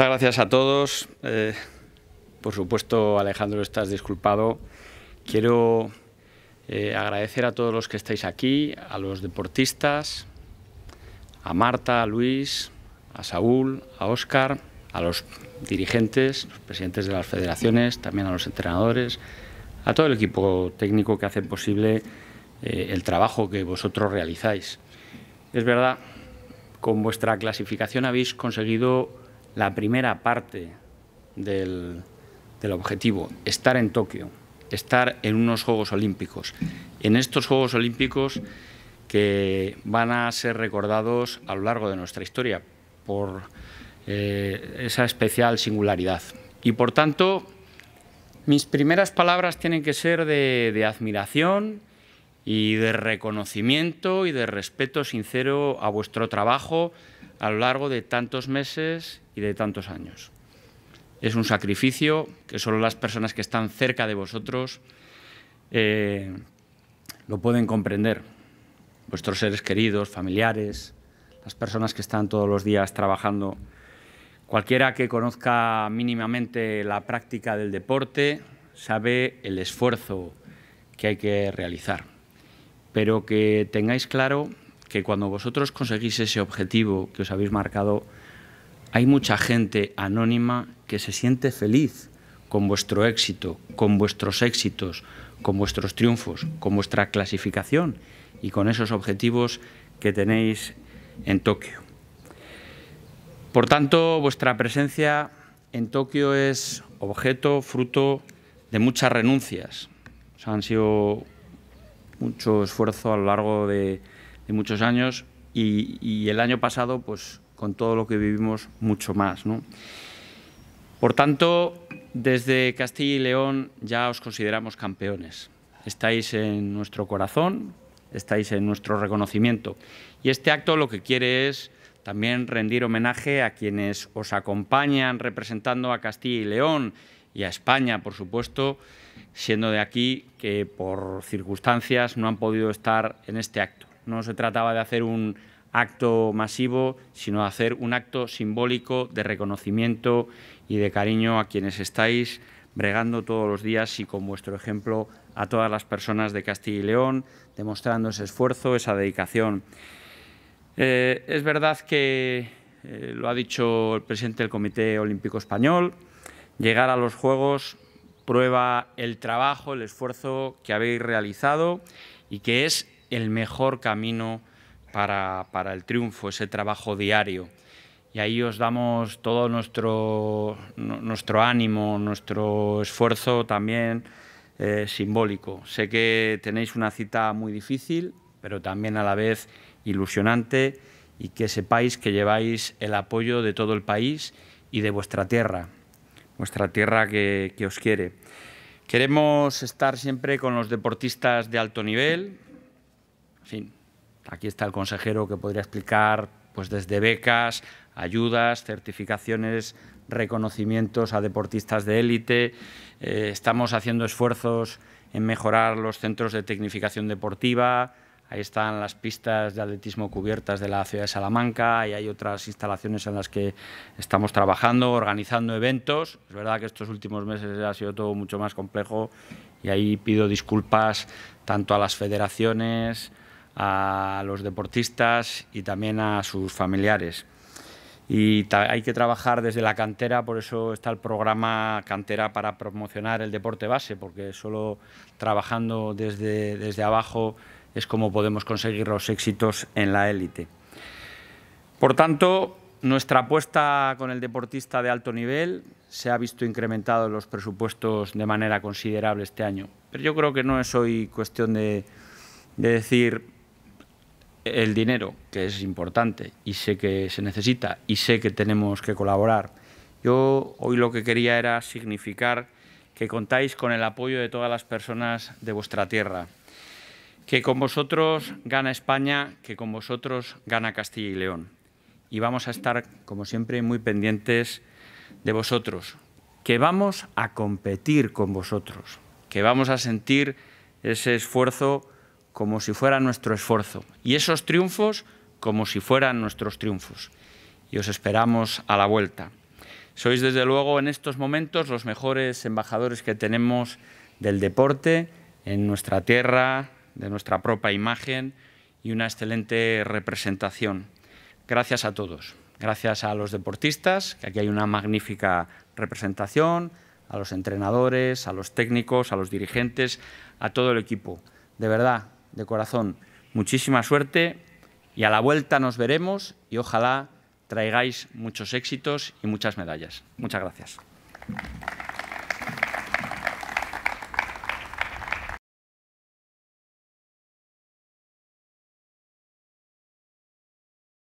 Muchas gracias a todos. Eh, por supuesto, Alejandro, estás disculpado. Quiero eh, agradecer a todos los que estáis aquí, a los deportistas, a Marta, a Luis, a Saúl, a Óscar, a los dirigentes, los presidentes de las federaciones, también a los entrenadores, a todo el equipo técnico que hace posible eh, el trabajo que vosotros realizáis. Es verdad, con vuestra clasificación habéis conseguido la primera parte del, objetivo, estar en Tokio, estar en unos Juegos Olímpicos. En estos Juegos Olímpicos que van a ser recordados a lo largo de nuestra historia por eh, esa especial singularidad. Y por tanto, mis primeras palabras tienen que ser de, de admiración y de reconocimiento y de respeto sincero a vuestro trabajo, a lo largo de tantos meses y de tantos años. Es un sacrificio que solo las personas que están cerca de vosotros eh, lo pueden comprender. Vuestros seres queridos, familiares, las personas que están todos los días trabajando. Cualquiera que conozca mínimamente la práctica del deporte sabe el esfuerzo que hay que realizar. Pero que tengáis claro que cuando vosotros conseguís ese objetivo que os habéis marcado, hay mucha gente anónima que se siente feliz con vuestro éxito, con vuestros éxitos, con vuestros triunfos, con vuestra clasificación y con esos objetivos que tenéis en Tokio. Por tanto, vuestra presencia en Tokio es objeto, fruto de muchas renuncias. han sido mucho esfuerzo a lo largo de, muchos años y, el año pasado, pues con todo lo que vivimos, mucho más. Por tanto, desde Castilla y León ya os consideramos campeones. Estáis en nuestro corazón, estáis en nuestro reconocimiento. Y este acto lo que quiere es también rendir homenaje a quienes os acompañan representando a Castilla y León y a España, por supuesto, siendo de aquí que por circunstancias no han podido estar en este acto. No se trataba de hacer un acto masivo, sino de hacer un acto simbólico de reconocimiento y de cariño a quienes estáis bregando todos los días y con vuestro ejemplo a todas las personas de Castilla y León, demostrando ese esfuerzo, esa dedicación. Eh, es verdad que, eh, lo ha dicho el presidente del Comité Olímpico Español, llegar a los Juegos prueba el trabajo, el esfuerzo que habéis realizado y que es el mejor camino para, el triunfo, ese trabajo diario. Y ahí os damos todo nuestro, nuestro ánimo, nuestro esfuerzo también eh, simbólico. Sé que tenéis una cita muy difícil, pero también a la vez ilusionante y que sepáis que lleváis el apoyo de todo el país y de vuestra tierra, vuestra tierra que, que os quiere. Queremos estar siempre con los deportistas de alto nivel, aquí está el consejero que podría explicar pues desde becas, ayudas, certificaciones, reconocimientos a deportistas de élite. Eh, estamos haciendo esfuerzos en mejorar los centros de tecnificación deportiva. Ahí están las pistas de atletismo cubiertas de la ciudad de Salamanca y hay otras instalaciones en las que estamos trabajando, organizando eventos. Es verdad que estos últimos meses ha sido todo mucho más complejo y ahí pido disculpas tanto a las federaciones, a los deportistas y también a sus familiares. Y hay que trabajar desde la cantera, por eso está el programa Cantera para promocionar el deporte base, porque solo trabajando desde, desde abajo es como podemos conseguir los éxitos en la élite. Por tanto, nuestra apuesta con el deportista de alto nivel se ha visto incrementado en los presupuestos de manera considerable este año. Pero yo creo que no es hoy cuestión de, de decir el dinero, que es importante y sé que se necesita y sé que tenemos que colaborar. Yo hoy lo que quería era significar que contáis con el apoyo de todas las personas de vuestra tierra, que con vosotros gana España, que con vosotros gana Castilla y León. Y vamos a estar, como siempre, muy pendientes de vosotros, que vamos a competir con vosotros, que vamos a sentir ese esfuerzo como si fuera nuestro esfuerzo y esos triunfos como si fueran nuestros triunfos. Y os esperamos a la vuelta. Sois desde luego en estos momentos los mejores embajadores que tenemos del deporte en nuestra tierra, de nuestra propia imagen y una excelente representación. Gracias a todos. Gracias a los deportistas, que aquí hay una magnífica representación, a los entrenadores, a los técnicos, a los dirigentes, a todo el equipo. De verdad, de corazón, muchísima suerte y a la vuelta nos veremos y ojalá traigáis muchos éxitos y muchas medallas. Muchas gracias.